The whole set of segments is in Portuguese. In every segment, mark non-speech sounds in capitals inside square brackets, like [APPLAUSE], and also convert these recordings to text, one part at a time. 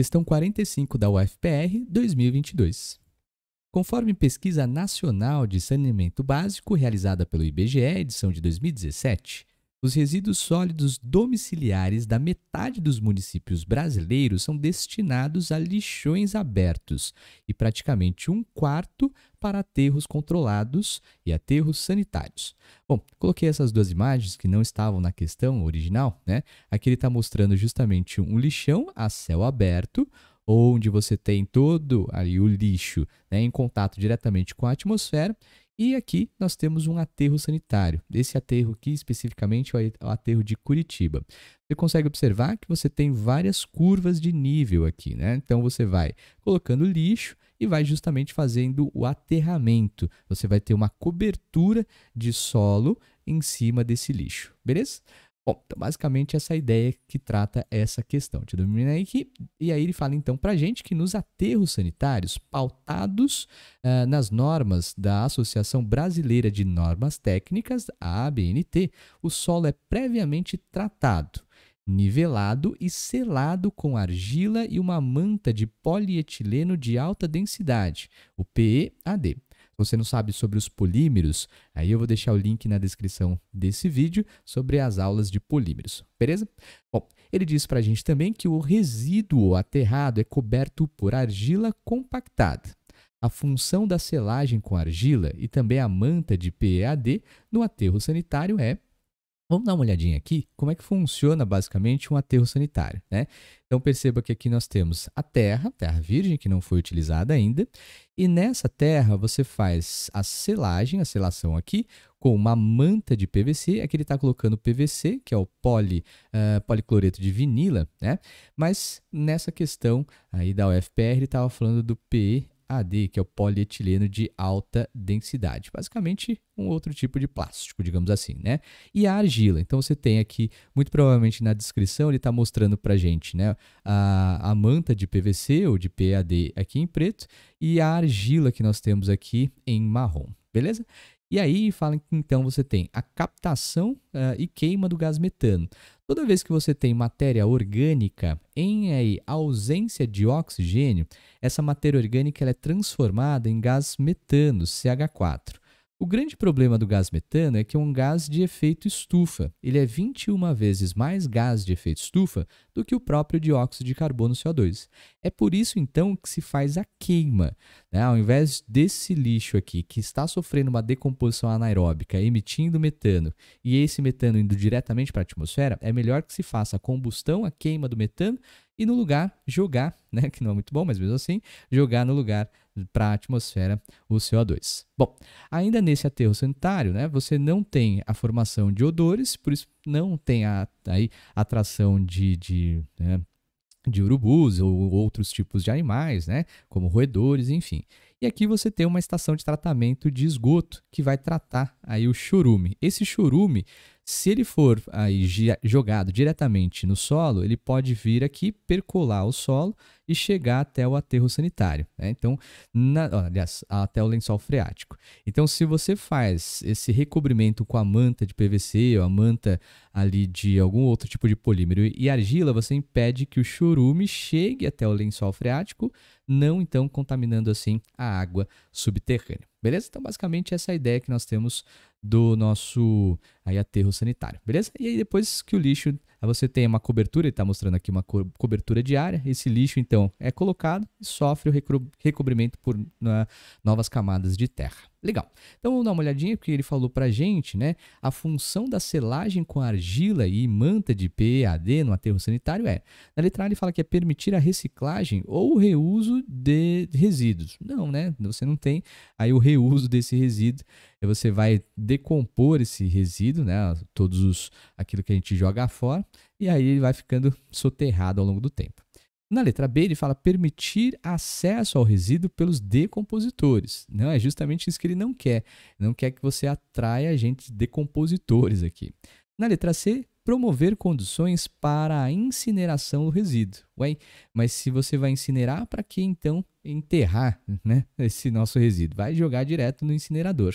Questão 45 da UFPR 2022. Conforme pesquisa nacional de saneamento básico realizada pelo IBGE, edição de 2017, os resíduos sólidos domiciliares da metade dos municípios brasileiros são destinados a lixões abertos e praticamente um quarto para aterros controlados e aterros sanitários. Bom, coloquei essas duas imagens que não estavam na questão original, né? Aqui ele está mostrando justamente um lixão a céu aberto, onde você tem todo ali o lixo né, em contato diretamente com a atmosfera, e aqui nós temos um aterro sanitário. Esse aterro aqui, especificamente, é o aterro de Curitiba. Você consegue observar que você tem várias curvas de nível aqui, né? Então você vai colocando lixo e vai justamente fazendo o aterramento. Você vai ter uma cobertura de solo em cima desse lixo, beleza? Bom, então basicamente essa é ideia que trata essa questão. Te domina aí que, e aí ele fala então para gente que nos aterros sanitários pautados uh, nas normas da Associação Brasileira de Normas Técnicas, a ABNT, o solo é previamente tratado, nivelado e selado com argila e uma manta de polietileno de alta densidade, o PEAD você não sabe sobre os polímeros, aí eu vou deixar o link na descrição desse vídeo sobre as aulas de polímeros, beleza? Bom, ele diz para a gente também que o resíduo aterrado é coberto por argila compactada. A função da selagem com argila e também a manta de PEAD no aterro sanitário é Vamos dar uma olhadinha aqui como é que funciona basicamente um aterro sanitário, né? Então perceba que aqui nós temos a terra, terra virgem que não foi utilizada ainda, e nessa terra você faz a selagem, a selação aqui, com uma manta de PVC. Aqui ele está colocando PVC, que é o poli, uh, policloreto de vinila, né? Mas nessa questão aí da UFPR ele estava falando do PE PAD, que é o polietileno de alta densidade. Basicamente, um outro tipo de plástico, digamos assim, né? E a argila. Então, você tem aqui, muito provavelmente na descrição, ele está mostrando para gente, né? A, a manta de PVC ou de PAD aqui em preto e a argila que nós temos aqui em marrom, beleza? E aí fala que então você tem a captação uh, e queima do gás metano. Toda vez que você tem matéria orgânica em aí, eh, ausência de oxigênio, essa matéria orgânica ela é transformada em gás metano, CH4. O grande problema do gás metano é que é um gás de efeito estufa. Ele é 21 vezes mais gás de efeito estufa do que o próprio dióxido de carbono CO2. É por isso, então, que se faz a queima. Né? Ao invés desse lixo aqui, que está sofrendo uma decomposição anaeróbica, emitindo metano, e esse metano indo diretamente para a atmosfera, é melhor que se faça a combustão, a queima do metano, e no lugar jogar, né? [LAUGHS] que não é muito bom, mas mesmo assim, jogar no lugar para a atmosfera o CO2. Bom, ainda nesse aterro sanitário, né, você não tem a formação de odores, por isso não tem a, aí, atração de, de né, de urubus ou outros tipos de animais, né, como roedores, enfim. E aqui você tem uma estação de tratamento de esgoto que vai tratar aí o chorume. Esse chorume se ele for aí jogado diretamente no solo, ele pode vir aqui, percolar o solo e chegar até o aterro sanitário. Né? Então, na, aliás, até o lençol freático. Então, se você faz esse recobrimento com a manta de PVC ou a manta ali de algum outro tipo de polímero e argila, você impede que o chorume chegue até o lençol freático, não então contaminando assim a água subterrânea. Beleza? Então, basicamente, essa é a ideia que nós temos do nosso aí, aterro sanitário. Beleza? E aí, depois que o lixo Aí você tem uma cobertura, ele está mostrando aqui uma co cobertura diária. Esse lixo, então, é colocado e sofre o recobrimento por né, novas camadas de terra. Legal. Então vamos dar uma olhadinha, porque ele falou a gente, né? A função da selagem com argila e manta de PAD no aterro sanitário é. Na letra A ele fala que é permitir a reciclagem ou o reuso de resíduos. Não, né? Você não tem aí o reuso desse resíduo você vai decompor esse resíduo, né, todos os aquilo que a gente joga fora, e aí ele vai ficando soterrado ao longo do tempo. Na letra B, ele fala permitir acesso ao resíduo pelos decompositores. Não, é justamente isso que ele não quer. Não quer que você atraia agentes decompositores aqui. Na letra C, promover condições para a incineração do resíduo. Ué, mas se você vai incinerar, para que então enterrar né, esse nosso resíduo? Vai jogar direto no incinerador.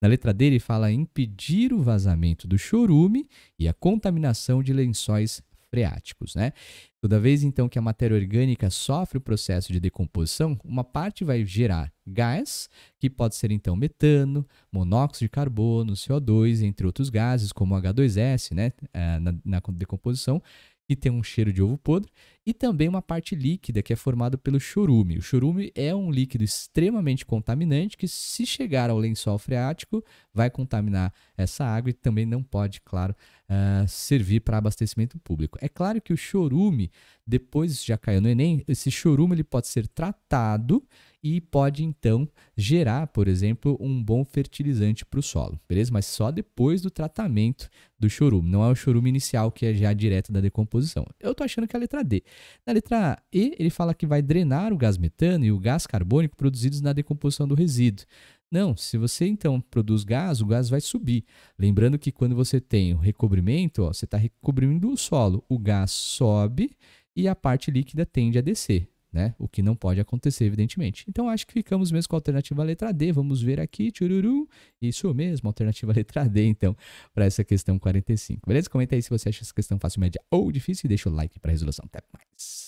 Na letra D, ele fala impedir o vazamento do chorume e a contaminação de lençóis freáticos, né? Toda vez então que a matéria orgânica sofre o processo de decomposição, uma parte vai gerar gás, que pode ser então metano, monóxido de carbono, CO2, entre outros gases como H2S, né, ah, na, na decomposição, que tem um cheiro de ovo podre, e também uma parte líquida que é formada pelo chorume. O chorume é um líquido extremamente contaminante que, se chegar ao lençol freático, vai contaminar essa água e também não pode, claro, uh, servir para abastecimento público. É claro que o chorume, depois já caiu no Enem, esse chorume ele pode ser tratado e pode então gerar, por exemplo, um bom fertilizante para o solo, beleza? Mas só depois do tratamento do chorume, não é o chorume inicial que é já direto da decomposição. Eu estou achando que é a letra D. Na letra E, ele fala que vai drenar o gás metano e o gás carbônico produzidos na decomposição do resíduo. Não, se você então produz gás, o gás vai subir. Lembrando que quando você tem o recobrimento, ó, você está recobrindo o solo, o gás sobe e a parte líquida tende a descer né? O que não pode acontecer, evidentemente. Então acho que ficamos mesmo com a alternativa letra D. Vamos ver aqui, tchururu. Isso mesmo, alternativa [LAUGHS] letra D, então, para essa questão 45. Beleza? Comenta aí se você acha essa questão fácil, média ou difícil e deixa o like para resolução. Até mais.